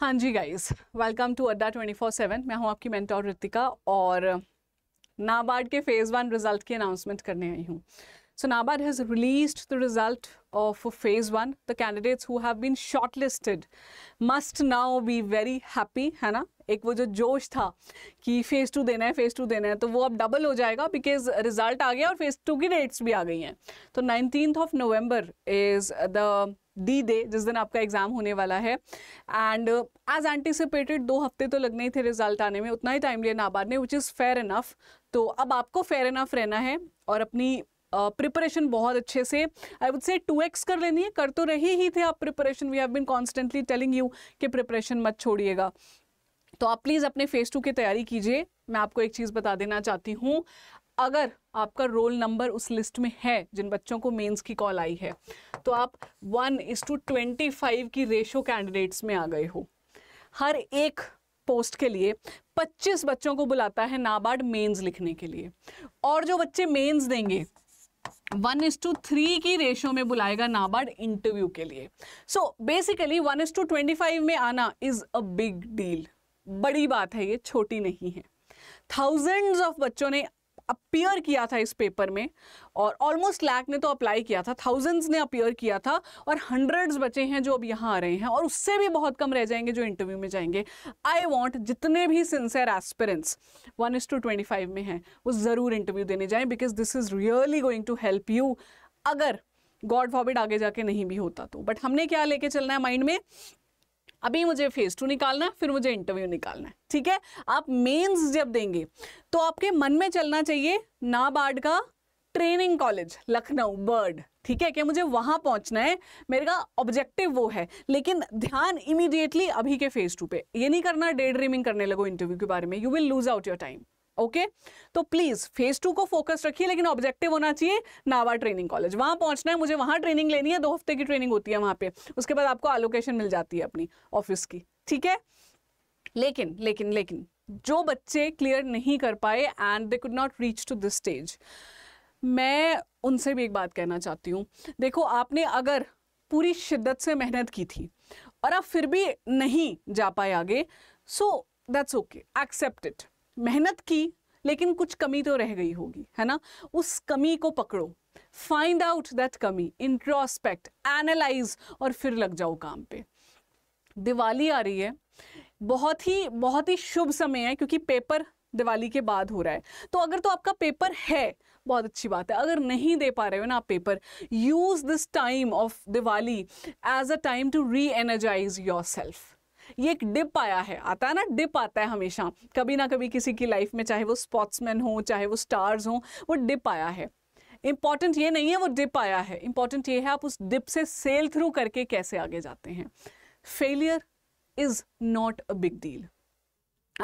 हाँ जी guys welcome to Adda twenty four seven मैं हूँ आपकी मेंटोर रितिका और नाबार्ड के फेज़ वन रिजल्ट की अनाउंसमेंट करने आई हूँ so NABARD has released the result of phase one the candidates who have been shortlisted must now be very happy है ना एक वो जो जोश था कि फ़ेज़ टू देना है फ़ेज़ टू देना है तो वो अब डबल हो जाएगा बिकॉज रिजल्ट आ गया और फ़ेज़ टू की डेट्स भी आ गई हैं तो nineteen of November is the D day जिस दिन आपका एग्ज़ाम होने वाला है एंड एज एंटिसिपेटेड दो हफ्ते तो लगने ही थे रिजल्ट आने में उतना ही टाइम लिया नाबार्ड ने विच इज़ फेयर इनफ तो अब आपको फेयर इनफ रहना है और अपनी प्रिपरेशन uh, बहुत अच्छे से आई वुड से टू एक्स कर लेनी है कर तो रहे ही थे आप preparation we have been constantly telling you कि प्रिपरेशन मत छोड़िएगा तो आप प्लीज़ अपने फेस टू की तैयारी कीजिए मैं आपको एक चीज़ बता देना चाहती हूँ अगर आपका रोल नंबर उस लिस्ट में है जिन बच्चों को मेंस की कॉल आई है तो आप one is to twenty five की रेशो कैंडिडेट्स में आ गए हो हर एक पोस्ट के लिए 25 बच्चों को बुलाता है नाबार्ड मेंस लिखने के लिए और जो बच्चे मेंस देंगे वन इज टू थ्री की रेशो में बुलाएगा नाबार्ड इंटरव्यू के लिए so basically one is to twenty five में आना इज अ बिग डील बड़ी बात है ये छोटी नहीं है थाउजेंड्स ऑफ बच्चों ने अपियर किया था इस पेपर में और ऑलमोस्ट लैक ने तो अप्लाई किया था थाउजेंड्स ने अपियर किया था और हंड्रेड्स बचे हैं जो अब यहाँ आ रहे हैं और उससे भी बहुत कम रह जाएंगे जो इंटरव्यू में जाएंगे आई वॉन्ट जितने भी sincere aspirants one is to twenty five में हैं वो ज़रूर इंटरव्यू देने जाएँ because this is really going to help you अगर गॉड फॉबिड आगे जाके नहीं भी होता तो बट हमने क्या लेके चलना है माइंड में अभी मुझे फेज टू निकालना है फिर मुझे इंटरव्यू निकालना है ठीक है आप मेंस जब देंगे तो आपके मन में चलना चाहिए नाबार्ड का ट्रेनिंग कॉलेज लखनऊ बर्ड ठीक है कि मुझे वहां पहुंचना है मेरे का ऑब्जेक्टिव वो है लेकिन ध्यान इमीडिएटली अभी के फेज टू पे ये नहीं करना डे ड्रीमिंग करने लगो इंटरव्यू के बारे में you will lose out your time okay तो प्लीज फेज टू को फोकस रखिए लेकिन ऑब्जेक्टिव होना चाहिए नावा ट्रेनिंग कॉलेज वहां पहुंचना है मुझे वहां ट्रेनिंग लेनी है दो हफ्ते की ट्रेनिंग होती है वहां पे उसके बाद आपको एलोकेशन मिल जाती है अपनी ऑफिस की ठीक है लेकिन लेकिन लेकिन जो बच्चे क्लियर नहीं कर पाए and they could not reach to this stage मैं उनसे भी एक बात कहना चाहती हूँ देखो आपने अगर पूरी शिद्दत से मेहनत की थी और आप फिर भी नहीं जा पाए आगे so that's okay accept it मेहनत की लेकिन कुछ कमी तो रह गई होगी है ना उस कमी को पकड़ो फाइंड आउट दैट कमी इंट्रोस्पेक्ट एनालाइज और फिर लग जाओ काम पे दिवाली आ रही है बहुत ही बहुत ही शुभ समय है क्योंकि पेपर दिवाली के बाद हो रहा है तो अगर तो आपका पेपर है बहुत अच्छी बात है अगर नहीं दे पा रहे हो ना आप paper use this time of Diwali as a time to reenergize yourself ये एक डिप आया है आता है ना डिप आता है हमेशा कभी ना कभी किसी की लाइफ में चाहे वो स्पोर्ट्समैन हो चाहे वो स्टार्स हो वो डिप आया है इंपॉर्टेंट ये नहीं है वो डिप आया है इंपॉर्टेंट ये है आप उस डिप से सेल थ्रू करके कैसे आगे जाते हैं failure is not a big deal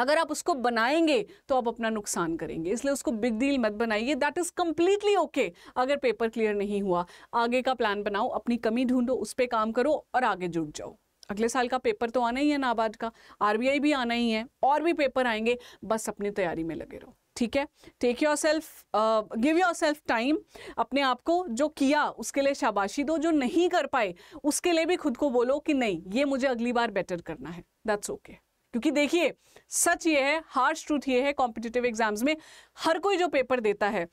अगर आप उसको बनाएंगे तो आप अपना नुकसान करेंगे इसलिए उसको बिग डील मत बनाइए दैट इज़ कंप्लीटली ओके अगर पेपर क्लियर नहीं हुआ आगे का प्लान बनाओ अपनी कमी ढूंढो उस पर काम करो और आगे जुट जाओ अगले साल का पेपर तो आना ही है नाबार्ड का आरबीआई भी आना ही है और भी पेपर आएंगे बस अपनी तैयारी में लगे रहो ठीक है take yourself give yourself time अपने आप को जो किया उसके लिए शाबाशी दो जो नहीं कर पाए उसके लिए भी खुद को बोलो कि नहीं ये मुझे अगली बार बेटर करना है दैट्स ओके okay. क्योंकि देखिए सच ये है हार्ड ट्रूथ ये है कॉम्पिटिटिव एग्जाम्स में हर कोई जो पेपर देता है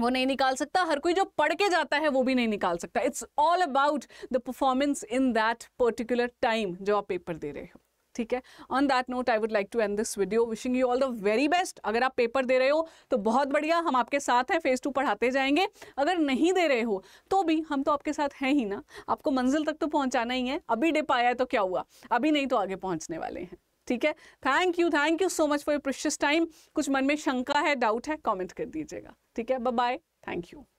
वो नहीं निकाल सकता हर कोई जो पढ़ के जाता है वो भी नहीं निकाल सकता it's all about the performance in that particular time जो आप पेपर दे रहे हो ठीक है on that note I would like to end this video wishing you all the very best अगर आप पेपर दे रहे हो तो बहुत बढ़िया हम आपके साथ हैं फेज टू पढ़ाते जाएंगे अगर नहीं दे रहे हो तो भी हम तो आपके साथ हैं ही ना आपको मंजिल तक तो पहुंचाना ही है अभी डिप आया है तो क्या हुआ अभी नहीं तो आगे पहुंचने वाले हैं ठीक है thank you thank you so much for your precious time कुछ मन में शंका है डाउट है कमेंट कर दीजिएगा ठीक है बाय थैंक यू